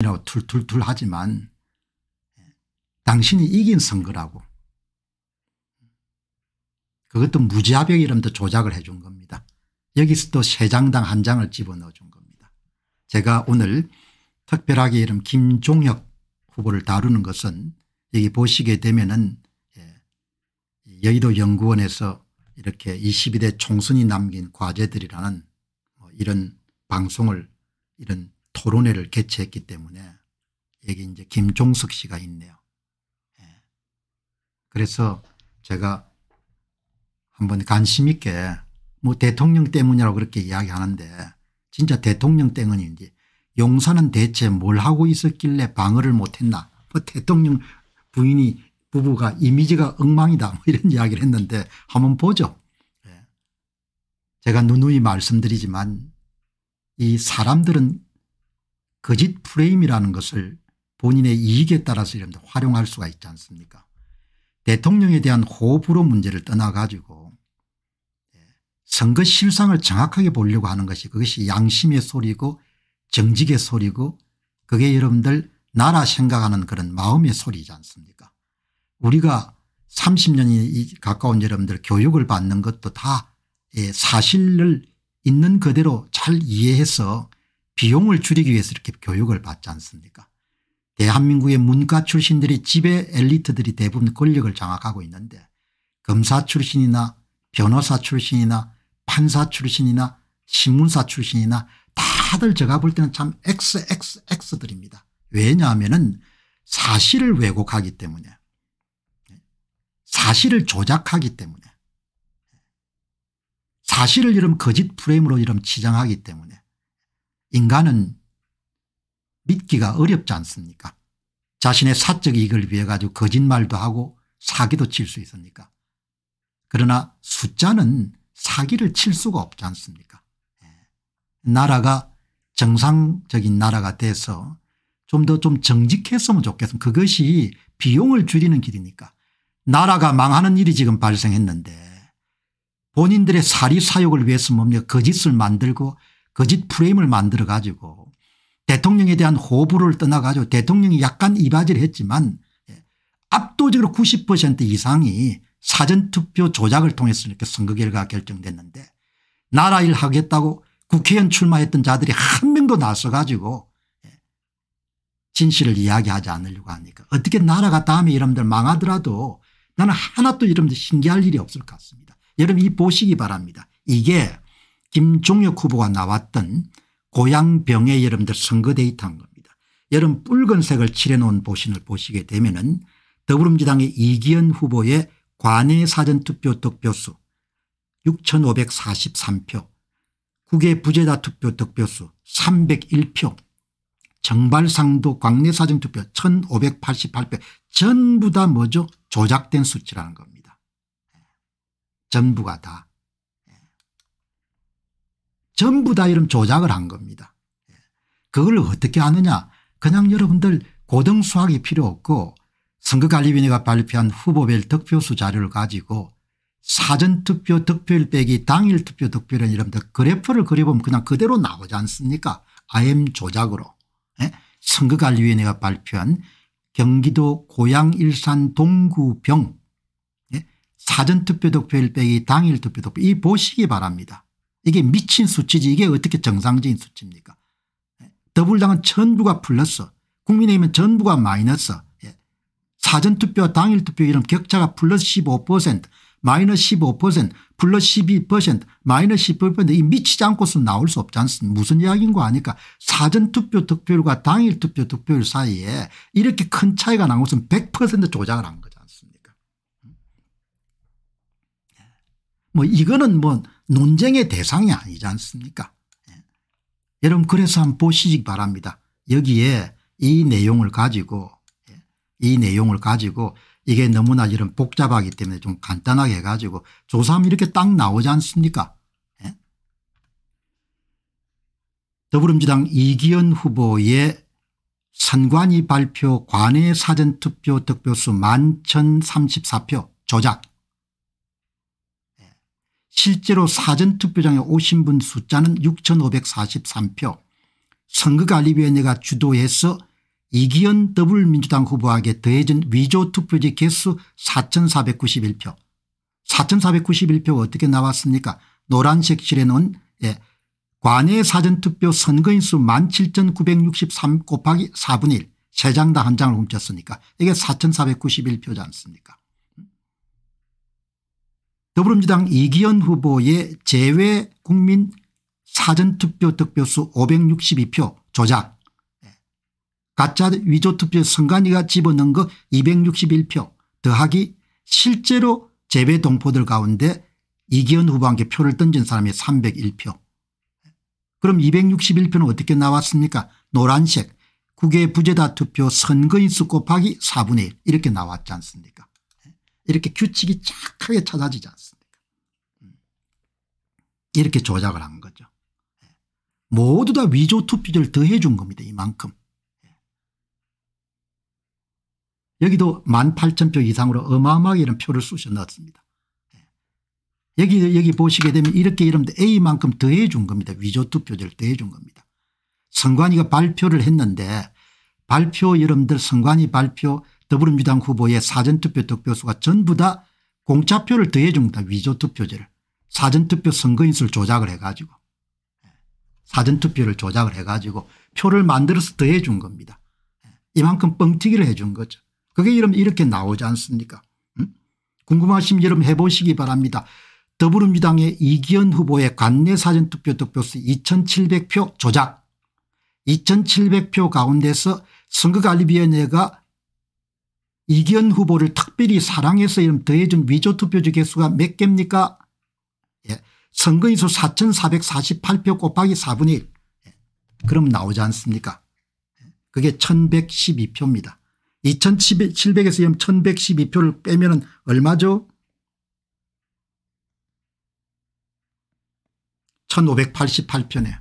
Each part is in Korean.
라고 툴툴툴 하지만 당신이 이긴 선거라고 그것도 무자벽 이름도 조작을 해 준 겁니다. 여기서 또 세 장당 한 장을 집어넣어 준 겁니다. 제가 오늘 특별하게 이름 김종혁 후보를 다루는 것은 여기 보시게 되면은 예, 여의도 연구원에서 이렇게 22대 총선이 남긴 과제들이라는 뭐 이런 방송을 이런 토론회를 개최했기 때문에 여기 이제 김종석 씨가 있네요. 예. 그래서 제가 한 번 관심 있게 뭐 대통령 때문이라고 그렇게 이야기하는데 진짜 대통령 때문인지 용산은 대체 뭘 하고 있었길래 방어를 못했나 뭐 대통령 부인이 부부가 이미지가 엉망이다 뭐 이런 이야기를 했는데 한번 보죠. 예. 제가 누누이 말씀드리지만 이 사람들은 거짓 그 프레임이라는 것을 본인의 이익에 따라서 이런 활용할 수가 있지 않습니까 대통령에 대한 호불호 문제를 떠나 가지고 예, 선거 실상을 정확하게 보려고 하는 것이 그것이 양심의 소리고 정직의 소리고 그게 여러분들 나라 생각하는 그런 마음의 소리지 않습니까 우리가 30년이 가까운 여러분들 교육을 받는 것도 다 예, 사실을 있는 그대로 잘 이해해서 비용을 줄이기 위해서 이렇게 교육을 받지 않습니까 대한민국의 문과 출신들이 지배 엘리트들이 대부분 권력을 장악하고 있는데 검사 출신이나 변호사 출신이나 판사 출신이나 신문사 출신이나 다들 제가 볼 때는 참 XXX들입니다. 왜냐하면 사실을 왜곡하기 때문에 사실을 조작하기 때문에 사실을 이런 거짓 프레임으로 이런 치장하기 때문에 인간은 믿기가 어렵지 않습니까 자신의 사적 이익을 위해 가지고 거짓말도 하고 사기도 칠 수 있습니까 그러나 숫자는 사기를 칠 수가 없지 않습니까 예. 나라가 정상적인 나라가 돼서 좀 더좀 좀 정직했으면 좋겠습니다. 그것이 비용을 줄이는 길이니까. 나라가 망하는 일이 지금 발생했는데 본인들의 사리사욕을 위해서 뭡니까 거짓을 만들고 거짓 프레임을 만들어 가지고 대통령에 대한 호불호를 떠나 가지고 대통령이 약간 이바지를 했지만 예, 압도적으로 90% 이상이 사전투표 조작을 통해서 이렇게 선거 결과가 결정됐는데 나라 일 하겠다고 국회의원 출마했던 자들이 한 명도 나서 가지고 예, 진실을 이야기하지 않으려고 하니까 어떻게 나라가 다음에 여러분들 망하더라도 나는 하나도 여러분들 신기할 일이 없을 것 같습니다. 여러분 이 보시기 바랍니다. 이게 김종혁 후보가 나왔던 고향병의 여러분들 선거 데이터인 겁니다. 여름 붉은색을 칠해놓은 보신을 보시게 되면 은 더불어민주당의 이기현 후보의 관내 사전투표 득표수 6543표 국외 부재자 투표 득표수 301표 정발상도 광내 사전투표 1588표 전부 다 뭐죠 조작된 수치라는 겁니다. 예. 전부가 다 전부 다 이런 조작을 한 겁니다. 그걸 어떻게 아느냐 그냥 여러분들 고등수학이 필요 없고 선거관리위원회가 발표한 후보별 득표수 자료를 가지고 사전투표 득표율 빼기 당일 투표 득표율 이런데 그래프를 그려보면 그냥 그대로 나오지 않습니까 IM 조작으로 예? 선거관리위원회가 발표한 경기도 고양 일산 동구병 예? 사전투표 득표율 빼기 당일 투표 득표 이 보시기 바랍니다. 이게 미친 수치지 이게 어떻게 정상적인 수치입니까 예. 더불당은 전부가 플러스 국민의힘은 전부가 마이너스 예. 사전투표 당일투표 이런 격차가 플러스 15% 마이너스 15% 플러스 12% 마이너스 12%이 미치지 않고서 나올 수 없지 않습니까 무슨 이야기인 거 아니까 사전투표 득표율과 당일투표 득표율 사이에 이렇게 큰 차이가 난 것은 100% 조작을 한 거지 않습니까 음. 예. 뭐 이거는 뭐 논쟁의 대상이 아니지 않습니까 예. 여러분 그래서 한번 보시기 바랍니다. 여기에 이 내용을 가지고 예. 이 내용을 가지고 이게 너무나 이런 복잡하기 때문에 좀 간단하게 해가지고 조사하면 이렇게 딱 나오지 않습니까 예? 더불어민주당 이기현 후보의 선관위 발표 관외 사전투표 득표수 1 0 3 4표 조작 실제로 사전투표장에 오신 분 숫자는 6543표 선거관리위원회가 주도해서 이기현 더불민주당 후보에게 더해진 위조투표지 개수 4491표 4491표가 어떻게 나왔습니까 노란색 실에는 예, 관외 사전투표 선거인수 17,963 곱하기 4분의 1 3장당 1장을 훔쳤으니까 이게 4491표지 않습니까 더불어민주당 이기현 후보의 재외국민 사전투표 득표수 562표 조작 예. 가짜 위조투표 선관위가 집어넣은 거 261표 더하기 실제로 재외 동포들 가운데 이기현 후보한테 표를 던진 사람이 301표 예. 그럼 261표는 어떻게 나왔습니까 노란색 국외 부재다 투표 선거인수 곱하기 4분의 1 이렇게 나왔지 않습니까 이렇게 규칙이 착하게 찾아지지 않습니까 음. 이렇게 조작을 한 거죠. 예. 모두 다 위조 투표를 더해 준 겁니다. 이만큼. 예. 여기도 18,000표 이상으로 어마어마하게 이런 표를 쑤셔 넣었습니다. 예. 여기 여기 보시게 되면 이렇게 이름도 A만큼 더해 준 겁니다. 위조 투표제를 더해 준 겁니다. 선관위가 발표를 했는데 발표 여러분들 선관위 발표 더불어민주당 후보의 사전투표 득표수가 전부 다 공짜표를 더해줍니다. 위조투표제를. 사전투표 선거인수를 조작을 해가지고 사전투표를 조작을 해가지고 표를 만들어서 더해준 겁니다. 이만큼 뻥튀기를 해준 거죠. 그게 이러면 이렇게 나오지 않습니까 음? 궁금하시면 여러분 해보시기 바랍니다. 더불어민주당의 이기현 후보의 관내 사전투표 득표수 2700표 조작 2700표 가운데서 선거관리위원회가 이견 후보를 특별히 사랑해서 이름 더해준 위조 투표지 개수가 몇 개입니까? 예. 선거인수 4,448표 곱하기 4분의 1. 예. 그럼 나오지 않습니까? 예, 그게 1,112표입니다. 2,700에서 1,112표를 빼면 얼마죠? 1,588표네요.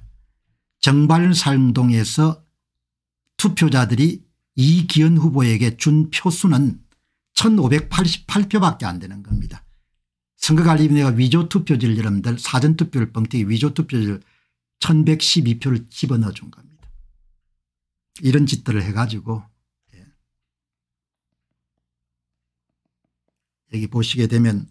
정발살동에서 투표자들이 이기현 후보에게 준 표수는 1588표밖에 안 되는 겁니다. 선거관리위원회가 위조투표지를 여러분들 사전투표를 뻥튀기 위조투표지를 1112표를 집어넣어 준 겁니다. 이런 짓들을 해가지고 예. 여기 보시게 되면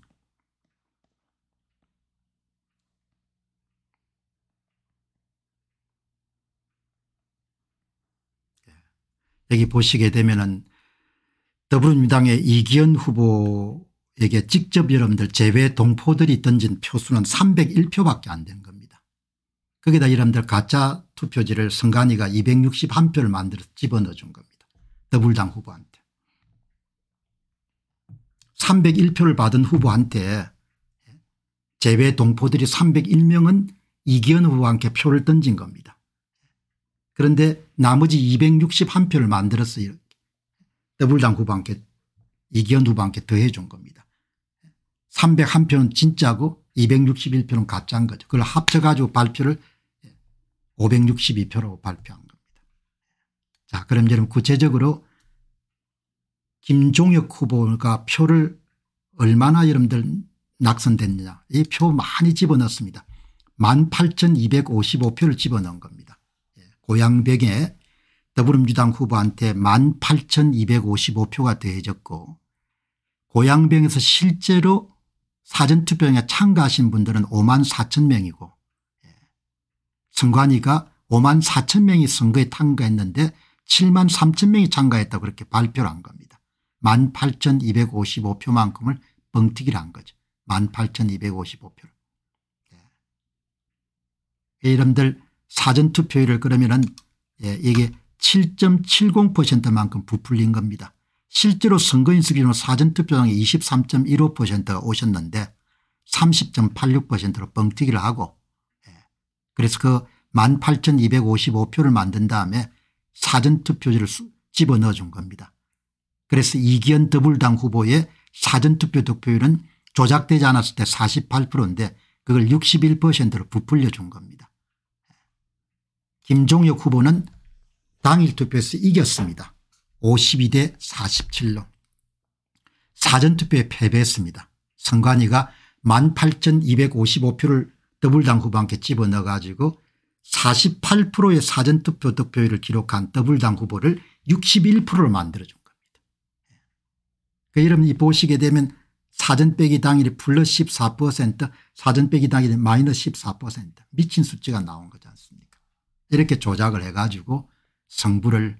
여기 보시게 되면은 더불어민주당의 이기현 후보에게 직접 여러분들 제외 동포들이 던진 표수는 301표밖에 안 된 겁니다. 거기다 여러분들 가짜 투표지를 선관위가 261표를 만들어서 집어넣어 준 겁니다. 더불당 후보한테. 301표를 받은 후보한테 제외 동포들이 301명은 이기현 후보와 함께 표를 던진 겁니다. 그런데 나머지 261표를 만들었어요. 더블당 후반께 이기현 후반께 더해 준 겁니다. 301표는 진짜고 261표는 가짜인 거죠. 그걸 합쳐가지고 발표를 562표로 발표한 겁니다. 자 그럼 여러분 구체적으로 김종혁 후보가 표를 얼마나 여러분들 낙선됐느냐 이 표 많이 집어넣습니다. 18,255표를 집어넣은 겁니다. 고양백에 더불어민주당 후보한테 18,255표가 더해졌고 고양병에서 실제로 사전투표에 참가하신 분들은 5만 4천 명이고 예, 선관위가 5만 4천 명이 선거에 참가했는데 7만 3천 명이 참가했다고 그렇게 발표를 한 겁니다. 18,255표만큼을 뻥튀기를 한 거죠. 18,255표를. 여러분들 예. 사전투표율을 그러면은 예, 이게 7.70%만큼 부풀린 겁니다. 실제로 선거인 수준으로 사전투표장이23.15%가 오셨는데 30.86%로 뻥튀기를 하고 예. 그래서 그 18,255표를 만든 다음에 사전투표지를 집어넣어 준 겁니다. 그래서 이기현 더불당 후보의 사전투표 득표율은 조작되지 않았을 때 48%인데 그걸 61%로 부풀려 준 겁니다. 김종혁 후보는 당일 투표에서 이겼습니다. 52대 47로. 사전투표에 패배했습니다. 선관위가 18,255표를 더블당 후보한테 집어넣어 가지고 48%의 사전투표 득표율을 기록한 더블당 후보를 61%로 만들어준 겁니다. 그 여러분이 보시게 되면 사전 빼기 당일이 플러스 14% 사전 빼기 당일이 마이너스 14% 미친 숫자가 나온 거지 않습니까 이렇게 조작을 해가지고 승부를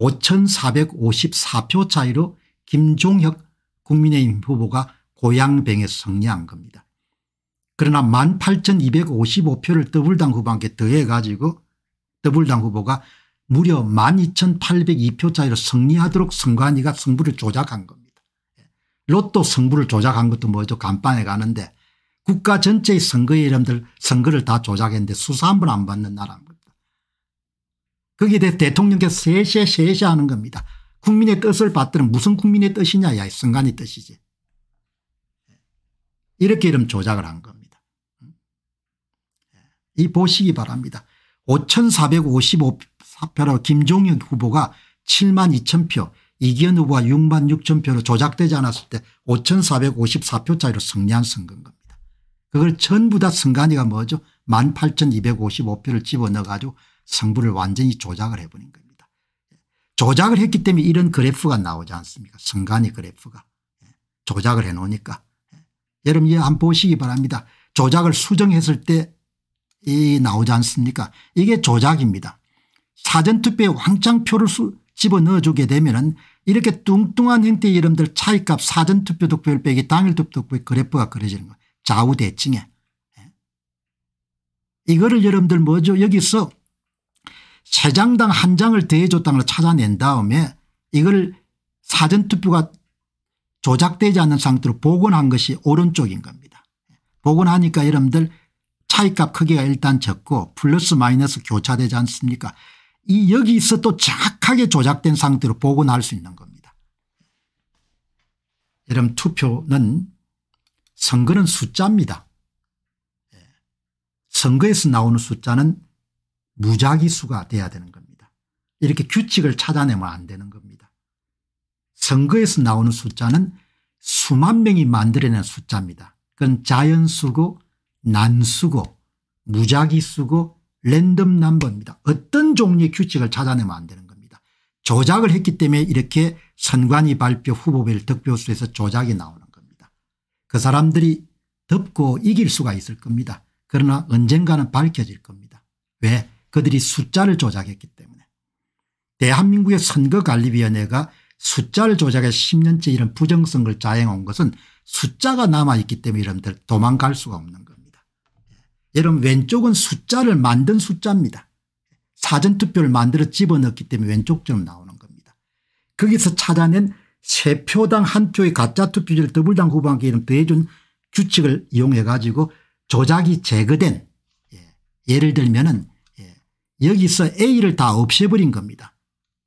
5,454표 예, 차이로 김종혁 국민의힘 후보가 고양병에 승리한 겁니다. 그러나 18,255표를 더블당 후보한테 더해가지고 더블당 후보가 무려 12,802표 차이로 승리하도록 선관위가 승부를 조작한 겁니다. 예, 로또 승부를 조작한 것도 뭐죠. 간판에 가는데 국가 전체의 선거의 이름들 선거를 다 조작했는데 수사 한 번 안 받는 나라입니다. 거기에 대해 대통령께서 세세 세세 하는 겁니다. 국민의 뜻을 받들은 무슨 국민의 뜻이냐 야 순간의 뜻이지. 이렇게 이름 조작을 한 겁니다. 이 보시기 바랍니다. 5455표로 김종현 후보가 7만 2천 표 이기현 후보가 6만 6천 표로 조작되지 않았을 때 5454표 차이로 승리한 선거인 겁니다. 그걸 전부 다 선관위가 뭐죠 18,255표를 집어넣어 가지고 승부를 완전히 조작을 해버린 겁니다. 조작을 했기 때문에 이런 그래프가 나오지 않습니까 선관위 그래프가 조작을 해놓으니까 여러분 이거 한번 보시기 바랍니다. 조작을 수정했을 때 나오지 않습니까 이게 조작입니다. 사전투표에 왕창 표를 집어넣어주게 되면 이렇게 뚱뚱한 형태의 이름들 차이값 사전투표 득표율 빼기 당일투표 득표의 그래프가 그려지는 거예요. 좌우대칭에. 예? 이거를 여러분들 뭐죠 여기서 세 장당 한 장을 더해줬다는 걸 찾아낸 다음에 이걸 사전투표가 조작되지 않는 상태로 복원한 것이 오른쪽인 겁니다. 복원하니까 여러분들 차이값 크기가 일단 적고 플러스 마이너스 교차되지 않습니까 이 여기서 또 정확하게 조작된 상태로 복원할 수 있는 겁니다. 여러분 투표는 선거는 숫자입니다. 예. 선거에서 나오는 숫자는 무작위수가 돼야 되는 겁니다. 이렇게 규칙을 찾아내면 안 되는 겁니다. 선거에서 나오는 숫자는 수만 명이 만들어낸 숫자입니다. 그건 자연수고 난수고 무작위수고 랜덤 남버입니다. 어떤 종류의 규칙을 찾아내면 안 되는 겁니다. 조작을 했기 때문에 이렇게 선관위 발표 후보별 득표수에서 조작이 나오는 그 사람들이 덮고 이길 수가 있을 겁니다. 그러나 언젠가는 밝혀질 겁니다. 왜? 그들이 숫자를 조작했기 때문에. 대한민국의 선거관리위원회가 숫자를 조작해 10년째 이런 부정성을 자행한 것은 숫자가 남아있기 때문에 여러분들 도망갈 수가 없는 겁니다. 예. 여러분 왼쪽은 숫자를 만든 숫자입니다. 사전투표를 만들어 집어넣기 때문에 왼쪽처럼 나오는 겁니다. 거기서 찾아낸 세 표당 한 표의 가짜 투표제를 더블당 후반기에는 더해준 규칙을 이용해 가지고 조작이 제거된 예. 를 들면 은 예. 여기서 A를 다 없애버린 겁니다.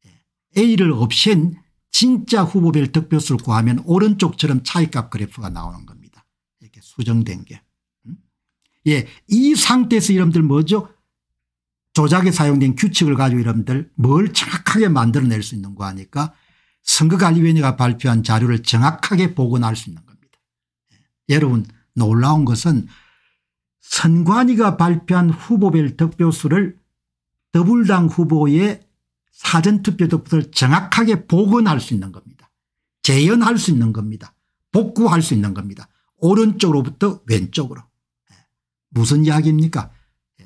예. A를 없앤 진짜 후보별 득표수를 구하면 오른쪽처럼 차이값 그래프가 나오는 겁니다. 이렇게 수정된 게. 음? 예, 이 상태에서 여러분들 뭐죠? 조작에 사용된 규칙을 가지고 여러분들 뭘 정확하게 만들어낼 수 있는 거 아니까 선거관리위원회가 발표한 자료를 정확하게 복원할 수 있는 겁니다. 예. 여러분 놀라운 것은 선관위가 발표한 후보별 득표수를 더불당 후보의 사전투표 득표를 정확하게 복원할 수 있는 겁니다. 재현할 수 있는 겁니다. 복구할 수 있는 겁니다. 오른쪽으로부터 왼쪽으로. 예. 무슨 이야기입니까? 예.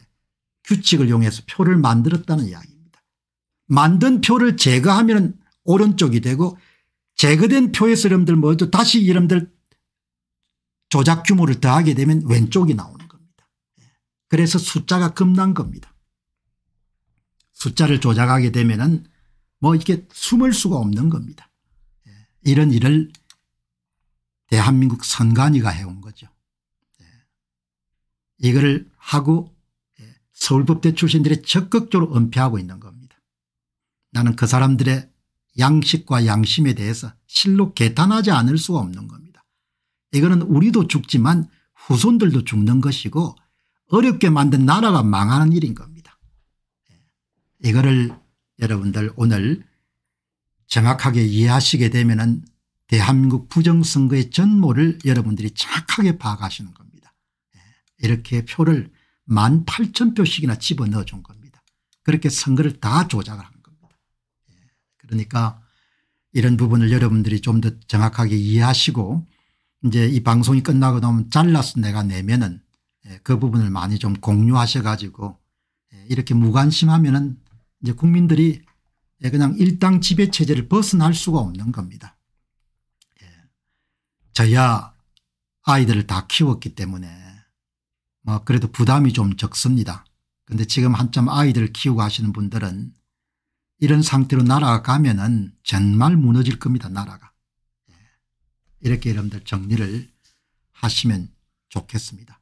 규칙을 이용해서 표를 만들었다는 이야기입니다. 만든 표를 제거하면 오른쪽이 되고 제거된 표의 사람들 모두 다시 이름들 조작 규모를 더하게 되면 왼쪽이 나오는 겁니다. 예. 그래서 숫자가 급난 겁니다. 숫자를 조작하게 되면은 뭐 이게 렇 숨을 수가 없는 겁니다. 예. 이런 일을 대한민국 선관위가 해온 거죠. 예. 이거를 하고 서울법대 출신들이 적극적으로 은폐하고 있는 겁니다. 나는 그 사람들의 양식과 양심에 대해서 실로 개탄하지 않을 수가 없는 겁니다. 이거는 우리도 죽지만 후손들도 죽는 것이고 어렵게 만든 나라가 망하는 일인 겁니다. 예. 이거를 여러분들 오늘 정확하게 이해하시게 되면 은 대한민국 부정선거의 전모를 여러분들이 정하게 파악하시는 겁니다. 예. 이렇게 표를 1 8 0표씩이나 집어넣어 준 겁니다. 그렇게 선거를 다 조작을 합니다. 그러니까 이런 부분을 여러분들이 좀 더 정확하게 이해하시고 이제 이 방송이 끝나고 나면 잘라서 내가 내면은 예, 그 부분을 많이 좀 공유하셔 가지고 예, 이렇게 무관심하면은 이제 국민들이 예, 그냥 일당 지배체제를 벗어날 수가 없는 겁니다. 예. 저야 아이들을 다 키웠기 때문에 뭐 그래도 부담이 좀 적습니다. 그런데 지금 한참 아이들 을 키우고 하시는 분들은 이런 상태로 날아가 가면은 정말 무너질 겁니다. 나라가. 예. 이렇게 여러분들 정리를 하시면 좋겠습니다.